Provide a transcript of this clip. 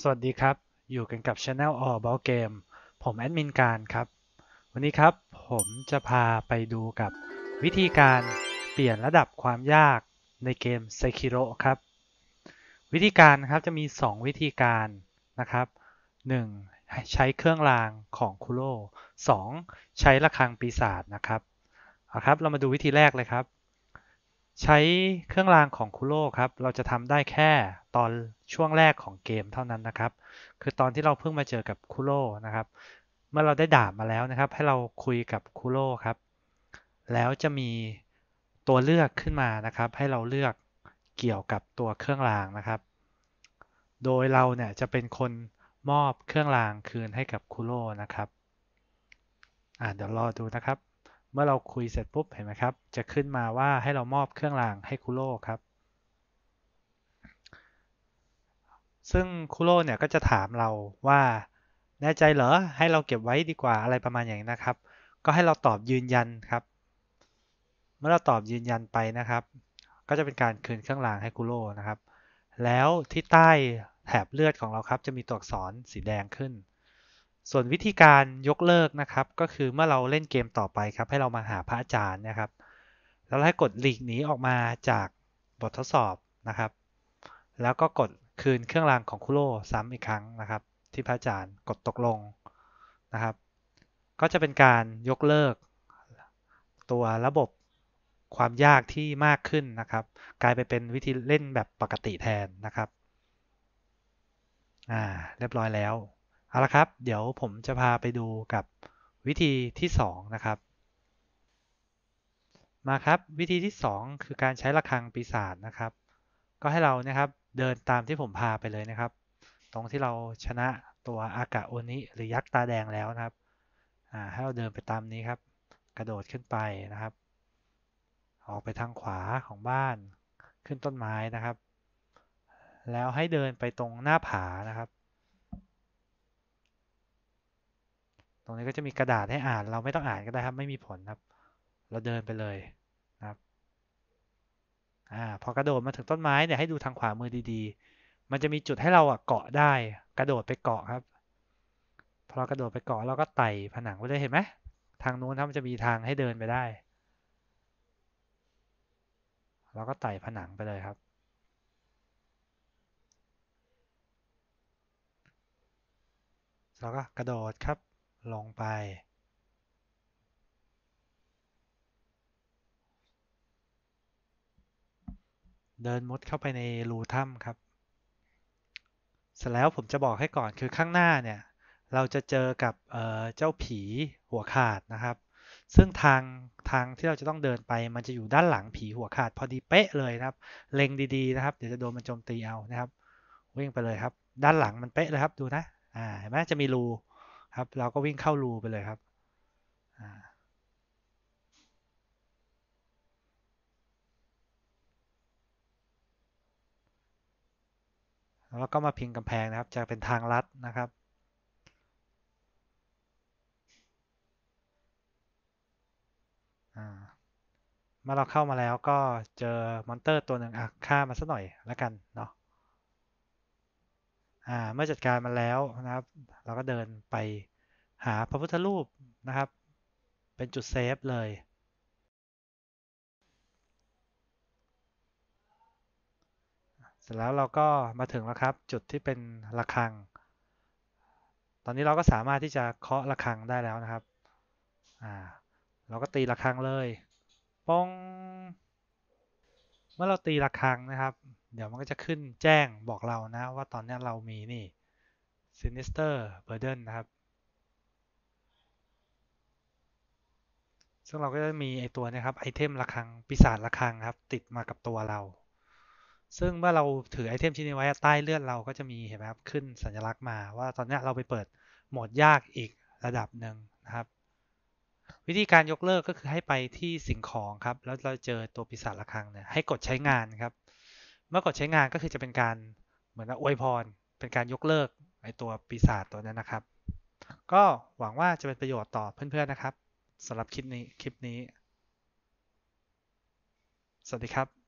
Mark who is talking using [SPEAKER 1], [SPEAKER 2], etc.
[SPEAKER 1] สวัสดีครับ อยู่กันกับ Channel All About Game ผม แอดมินการครับ วันนี้ครับ ผมจะพาไปดูกับวิธีการเปลี่ยนระดับความยากในเกม Sekiro ครับ วิธีการครับจะมี 2 วิธีการนะครับ 1. ใช้เครื่องรางของคุโร่ 2. ใช้ระฆังปีศาจนะครับเอาครับ เรามาดูวิธีแรกเลยครับใช้เครื่องรางของคุโร่ครับ เราจะทำได้แค่ตอนช่วงแรกของเกมเท่านั้นนะครับ คือตอนที่เราเพิ่งมาเจอกับคุโร่นะครับ เมื่อเราได้ดาบมาแล้วนะครับ ให้เราคุยกับคุโร่ครับ แล้วจะมีตัวเลือกขึ้นมานะครับ ให้เราเลือกเกี่ยวกับตัวเครื่องรางนะครับ โดยเราเนี่ยจะเป็นคนมอบเครื่องรางคืนให้กับคุโร่นะครับอ่าเดี๋ยวรอดูนะครับเมื่อเราคุยเสร็จปุ๊บเห็นไหมครับจะขึ้นมาว่าให้เรามอบเครื่องรางให้คุโร่ครับซึ่งคุโร่เนี่ยก็จะถามเราว่าแน่ใจเหรอให้เราเก็บไว้ดีกว่าอะไรประมาณอย่างนี้นะครับ ก็ให้เราตอบยืนยันครับ เมื่อเราตอบยืนยันไปนะครับ ก็จะเป็นการคืนเครื่องรางให้คุโร่นะครับแล้วที่ใต้แถบเลือดของเราครับ จะมีตัวอักษรสีแดงขึ้นส่วนวิธีการยกเลิกนะครับ ก็คือเมื่อเราเล่นเกมต่อไปครับให้เรามาหาพระอาจารย์นะครับ แล้วให้กดหลีกหนีออกมาจากบททดสอบนะครับ แล้วก็กดคืนเครื่องรางของคุโร่ซ้ำอีกครั้งนะครับ ที่พระอาจารย์กดตกลงนะครับ ก็จะเป็นการยกเลิกตัวระบบความยากที่มากขึ้นนะครับ กลายไปเป็นวิธีเล่นแบบปกติแทนนะครับอ่าเรียบร้อยแล้วเอาละครับเดี๋ยวผมจะพาไปดูกับวิธีที่2นะครับมาครับวิธีที่ 2 คือการใช้ระฆังปีศาจนะครับ ก็ให้เรานะครับเดินตามที่ผมพาไปเลยนะครับ ตรงที่เราชนะตัวอากาโอนิหรือยักษ์ตาแดงแล้วนะครับให้เราเดินไปตามนี้ครับ กระโดดขึ้นไปนะครับ ออกไปทางขวาของบ้านขึ้นต้นไม้นะครับ แล้วให้เดินไปตรงหน้าผานะครับตรงนี้ก็จะมีกระดาษให้อ่านเราไม่ต้องอ่านก็ได้ครับไม่มีผลครับ เราเดินไปเลยนะครับอ่าพอกระโดดมาถึงต้นไม้เนี่ยให้ดูทางขวามือดีๆ มันจะมีจุดให้เราอ่ะเกาะได้กระโดดไปเกาะครับพอเรากระโดดไปเกาะเราก็ไต่ผนังไปเลยเห็นไหมทางนู้นถ้ามันจะมีทางให้เดินไปได้ เราก็ไต่ผนังไปเลยครับเราก็กระโดดครับลงไป เดินมุดเข้าไปในรูถ้ำครับ เสร็จแล้วผมจะบอกให้ก่อนคือข้างหน้าเนี่ยเราจะเจอกับเเจ้าผีหัวขาดนะครับ ซึ่งทางทางที่เราจะต้องเดินไปมันจะอยู่ด้านหลังผีหัวขาดพอดี เป๊ะเลยนะครับ เล็งดีๆนะครับเดี๋ยวจะโดนมันโจมตีเอานะครับ วิ่งไปเลยครับ ด้านหลังมันเป๊ะเลยครับดูนะอ่าเห็นไหมจะมี รูครับ เราก็วิ่งเข้ารู ไปเลยครับแล้วก็มาพิงกำแพงนะครับ จะเป็นทางลัดนะครับ เมื่อเราเข้ามาแล้วก็เจอมอนเตอร์ตัวหนึ่งอ่ะฆ่ามาสักหน่อยแล้วกันเนาะเมื่อจัดการมันแล้วนะครับ เราก็เดินไปหาพระพุทธรูปนะครับ เป็นจุดเซฟเลยเสร็จแล้วเราก็มาถึงแล้วครับจุดที่เป็นระฆัง ตอนนี้เราก็สามารถที่จะเคาะระฆังได้แล้วนะครับเราก็ตีระฆังเลยปองเมื่อเราตีระฆังนะครับเดี๋ยวมันก็จะขึ้นแจ้งบอกเรานะว่าตอนนี้เรามีนี่ sinister burden นะครับ ซึ่งเราก็จะมีไอตัวนะครับไอเทมระคัง ปีศาจระคังครับ ติดมากับตัวเรา ซึ่งเมื่อเราถือไอเทมชิ้นนี้ไว้ใต้เลือดเราก็จะมีเห็นไหมครับขึ้นสัญลักษณ์มา ว่าตอนนี้เราไปเปิดโหมดยากอีกระดับหนึ่งนะครับ วิธีการยกเลิกก็คือให้ไปที่สิ่งของครับ แล้วเราเจอตัวปีศาจระคังเนี่ยให้กดใช้งานครับเมื่อกดใช้งานก็คือจะเป็นการเหมือนอวยพรเป็นการยกเลิกไอตัวปีศาจตัวนั้นนะครับ ก็หวังว่าจะเป็นประโยชน์ต่อเพื่อนๆนะครับสำหรับคลิปนี้คลิปนี้ สวัสดีครับ